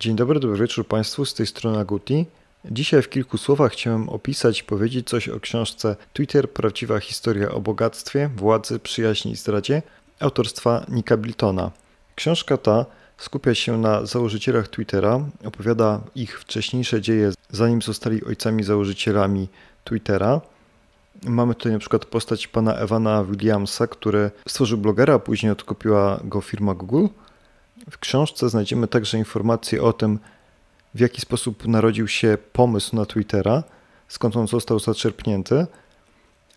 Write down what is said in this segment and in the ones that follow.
Dzień dobry, dobry wieczór Państwu, z tej strony Guti. Dzisiaj w kilku słowach chciałem opisać, powiedzieć coś o książce Twitter Prawdziwa historia o bogactwie, władzy, przyjaźni i zdradzie autorstwa Nika Biltona. Książka ta skupia się na założycielach Twittera, opowiada ich wcześniejsze dzieje, zanim zostali ojcami założycielami Twittera. Mamy tutaj na przykład postać pana Ewana Williamsa, który stworzył blogera, a później odkopiła go firma Google – w książce znajdziemy także informacje o tym, w jaki sposób narodził się pomysł na Twittera, skąd on został zaczerpnięty,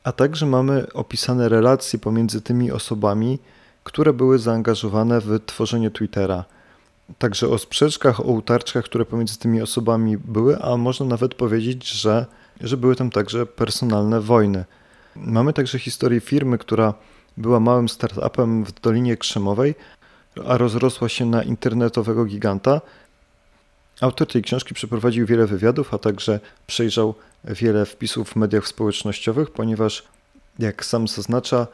a także mamy opisane relacje pomiędzy tymi osobami, które były zaangażowane w tworzenie Twittera. Także o sprzeczkach, o utarczkach, które pomiędzy tymi osobami były, a można nawet powiedzieć, że, że były tam także personalne wojny. Mamy także historię firmy, która była małym startupem w Dolinie Krzemowej, a rozrosła się na internetowego giganta. Autor tej książki przeprowadził wiele wywiadów, a także przejrzał wiele wpisów w mediach społecznościowych, ponieważ, jak sam zaznacza,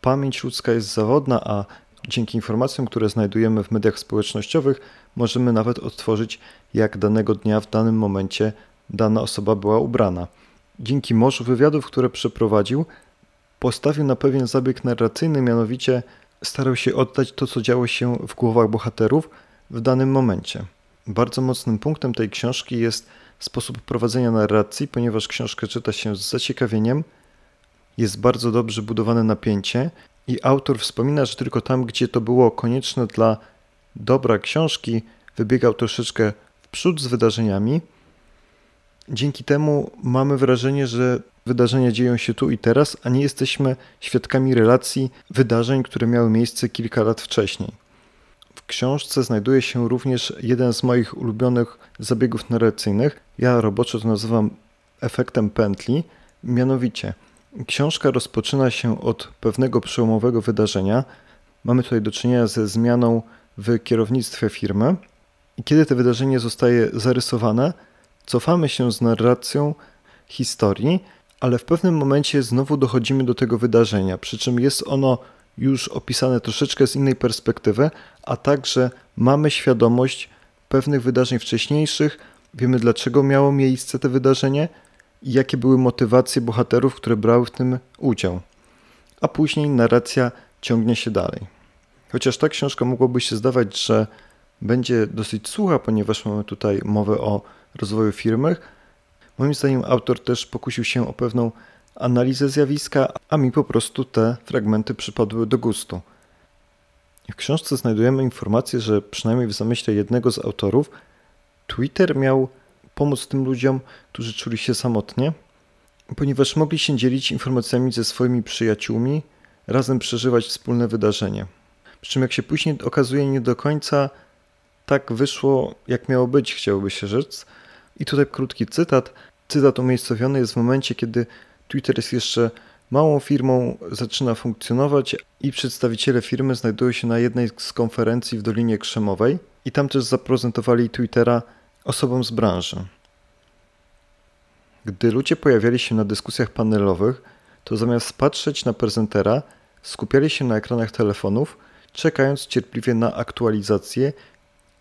pamięć ludzka jest zawodna, a dzięki informacjom, które znajdujemy w mediach społecznościowych, możemy nawet odtworzyć, jak danego dnia w danym momencie dana osoba była ubrana. Dzięki morzu wywiadów, które przeprowadził, postawił na pewien zabieg narracyjny, mianowicie starał się oddać to, co działo się w głowach bohaterów w danym momencie. Bardzo mocnym punktem tej książki jest sposób prowadzenia narracji, ponieważ książkę czyta się z zaciekawieniem, jest bardzo dobrze budowane napięcie i autor wspomina, że tylko tam, gdzie to było konieczne dla dobra książki, wybiegał troszeczkę w przód z wydarzeniami. Dzięki temu mamy wrażenie, że wydarzenia dzieją się tu i teraz, a nie jesteśmy świadkami relacji wydarzeń, które miały miejsce kilka lat wcześniej. W książce znajduje się również jeden z moich ulubionych zabiegów narracyjnych. Ja roboczo to nazywam efektem pętli. Mianowicie, książka rozpoczyna się od pewnego przełomowego wydarzenia. Mamy tutaj do czynienia ze zmianą w kierownictwie firmy. I kiedy to wydarzenie zostaje zarysowane, cofamy się z narracją historii ale w pewnym momencie znowu dochodzimy do tego wydarzenia, przy czym jest ono już opisane troszeczkę z innej perspektywy, a także mamy świadomość pewnych wydarzeń wcześniejszych, wiemy dlaczego miało miejsce to wydarzenie i jakie były motywacje bohaterów, które brały w tym udział. A później narracja ciągnie się dalej. Chociaż ta książka mogłoby się zdawać, że będzie dosyć sucha, ponieważ mamy tutaj mowę o rozwoju firmy, Moim zdaniem autor też pokusił się o pewną analizę zjawiska, a mi po prostu te fragmenty przypadły do gustu. W książce znajdujemy informację, że przynajmniej w zamyśle jednego z autorów Twitter miał pomóc tym ludziom, którzy czuli się samotnie, ponieważ mogli się dzielić informacjami ze swoimi przyjaciółmi, razem przeżywać wspólne wydarzenie. Przy czym, jak się później okazuje, nie do końca tak wyszło, jak miało być, chciałoby się rzec. I tutaj krótki cytat – cytat umiejscowiony jest w momencie, kiedy Twitter jest jeszcze małą firmą, zaczyna funkcjonować i przedstawiciele firmy znajdują się na jednej z konferencji w Dolinie Krzemowej i tam też zaprezentowali Twittera osobom z branży. Gdy ludzie pojawiali się na dyskusjach panelowych, to zamiast patrzeć na prezentera, skupiali się na ekranach telefonów, czekając cierpliwie na aktualizację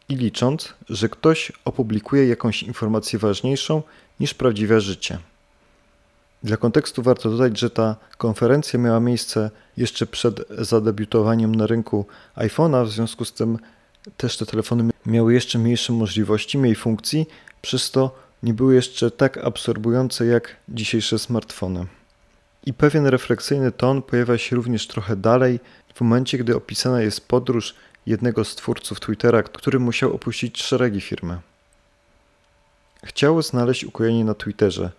i licząc, że ktoś opublikuje jakąś informację ważniejszą niż prawdziwe życie. Dla kontekstu warto dodać, że ta konferencja miała miejsce jeszcze przed zadebiutowaniem na rynku iPhone'a, w związku z tym też te telefony miały jeszcze mniejsze możliwości, mniej funkcji, przez to nie były jeszcze tak absorbujące jak dzisiejsze smartfony. I pewien refleksyjny ton pojawia się również trochę dalej, w momencie gdy opisana jest podróż jednego z twórców Twittera, który musiał opuścić szeregi firmy. Chciało znaleźć ukojenie na Twitterze,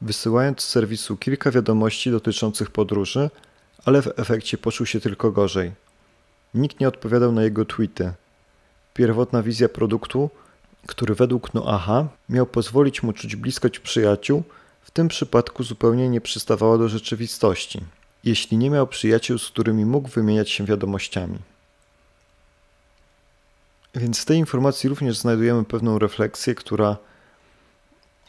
wysyłając z serwisu kilka wiadomości dotyczących podróży, ale w efekcie poczuł się tylko gorzej. Nikt nie odpowiadał na jego tweety. Pierwotna wizja produktu, który według Noaha miał pozwolić mu czuć bliskość przyjaciół, w tym przypadku zupełnie nie przystawała do rzeczywistości, jeśli nie miał przyjaciół, z którymi mógł wymieniać się wiadomościami. Więc w tej informacji również znajdujemy pewną refleksję, która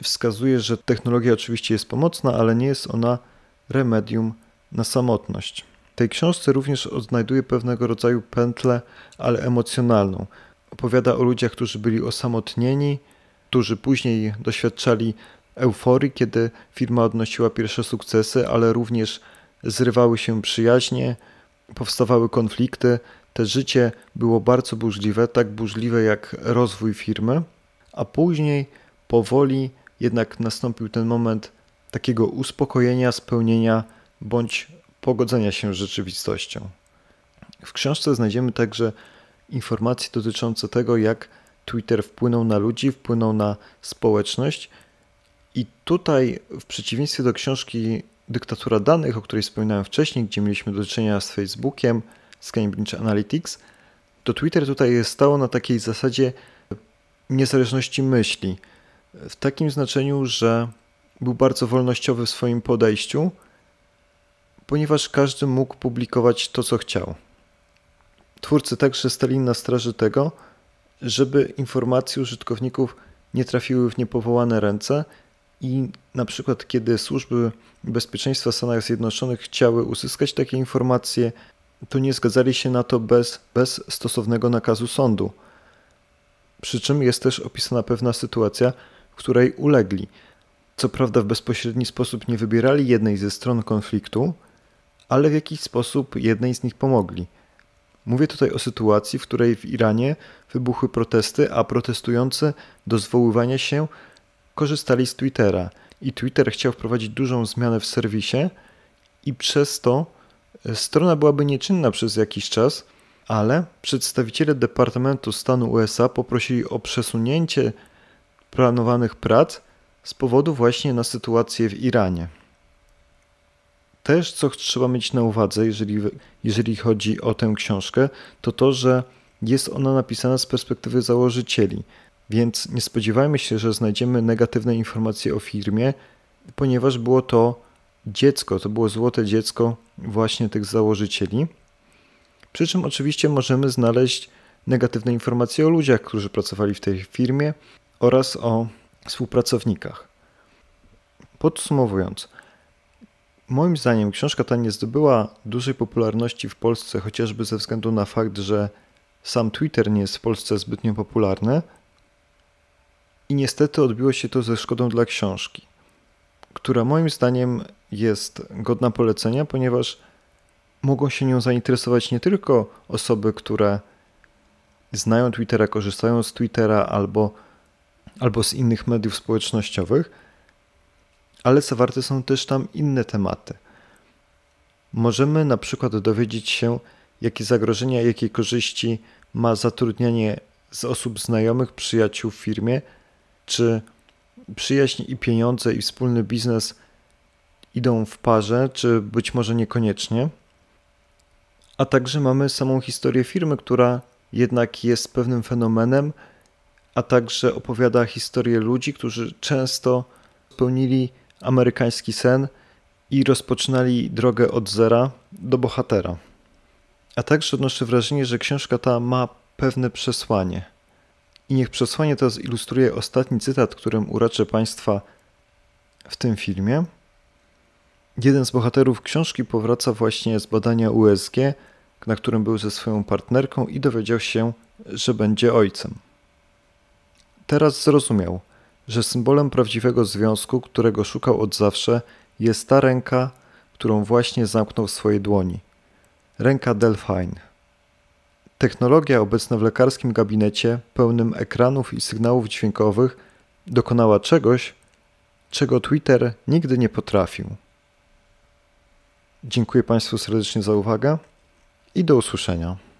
wskazuje, że technologia oczywiście jest pomocna, ale nie jest ona remedium na samotność. W tej książce również odnajduje pewnego rodzaju pętlę, ale emocjonalną. Opowiada o ludziach, którzy byli osamotnieni, którzy później doświadczali euforii, kiedy firma odnosiła pierwsze sukcesy, ale również zrywały się przyjaźnie, powstawały konflikty, te życie było bardzo burzliwe, tak burzliwe jak rozwój firmy, a później powoli jednak nastąpił ten moment takiego uspokojenia, spełnienia bądź pogodzenia się z rzeczywistością. W książce znajdziemy także informacje dotyczące tego, jak Twitter wpłynął na ludzi, wpłynął na społeczność. I tutaj, w przeciwieństwie do książki Dyktatura danych, o której wspominałem wcześniej, gdzie mieliśmy do czynienia z Facebookiem, z Cambridge Analytics, to Twitter tutaj stało na takiej zasadzie niezależności myśli. W takim znaczeniu, że był bardzo wolnościowy w swoim podejściu, ponieważ każdy mógł publikować to, co chciał. Twórcy także stali na straży tego, żeby informacje użytkowników nie trafiły w niepowołane ręce i na przykład kiedy służby bezpieczeństwa Stanów Zjednoczonych chciały uzyskać takie informacje, tu nie zgadzali się na to bez, bez stosownego nakazu sądu. Przy czym jest też opisana pewna sytuacja, w której ulegli. Co prawda w bezpośredni sposób nie wybierali jednej ze stron konfliktu, ale w jakiś sposób jednej z nich pomogli. Mówię tutaj o sytuacji, w której w Iranie wybuchły protesty, a protestujący do zwoływania się korzystali z Twittera i Twitter chciał wprowadzić dużą zmianę w serwisie i przez to Strona byłaby nieczynna przez jakiś czas, ale przedstawiciele Departamentu Stanu USA poprosili o przesunięcie planowanych prac z powodu właśnie na sytuację w Iranie. Też, co trzeba mieć na uwadze, jeżeli, jeżeli chodzi o tę książkę, to to, że jest ona napisana z perspektywy założycieli, więc nie spodziewajmy się, że znajdziemy negatywne informacje o firmie, ponieważ było to dziecko, to było złote dziecko właśnie tych założycieli. Przy czym oczywiście możemy znaleźć negatywne informacje o ludziach, którzy pracowali w tej firmie oraz o współpracownikach. Podsumowując, moim zdaniem książka ta nie zdobyła dużej popularności w Polsce, chociażby ze względu na fakt, że sam Twitter nie jest w Polsce zbytnio popularny i niestety odbiło się to ze szkodą dla książki, która moim zdaniem jest godna polecenia, ponieważ mogą się nią zainteresować nie tylko osoby, które znają Twittera, korzystają z Twittera albo, albo z innych mediów społecznościowych, ale zawarte są też tam inne tematy. Możemy na przykład dowiedzieć się, jakie zagrożenia, jakie korzyści ma zatrudnianie z osób znajomych, przyjaciół w firmie, czy przyjaźń i pieniądze i wspólny biznes idą w parze, czy być może niekoniecznie. A także mamy samą historię firmy, która jednak jest pewnym fenomenem, a także opowiada historię ludzi, którzy często spełnili amerykański sen i rozpoczynali drogę od zera do bohatera. A także odnoszę wrażenie, że książka ta ma pewne przesłanie. I niech przesłanie to zilustruje ostatni cytat, którym uraczę Państwa w tym filmie. Jeden z bohaterów książki powraca właśnie z badania USG, na którym był ze swoją partnerką i dowiedział się, że będzie ojcem. Teraz zrozumiał, że symbolem prawdziwego związku, którego szukał od zawsze, jest ta ręka, którą właśnie zamknął w swojej dłoni. Ręka Delphine. Technologia obecna w lekarskim gabinecie, pełnym ekranów i sygnałów dźwiękowych, dokonała czegoś, czego Twitter nigdy nie potrafił. Dziękuję Państwu serdecznie za uwagę i do usłyszenia.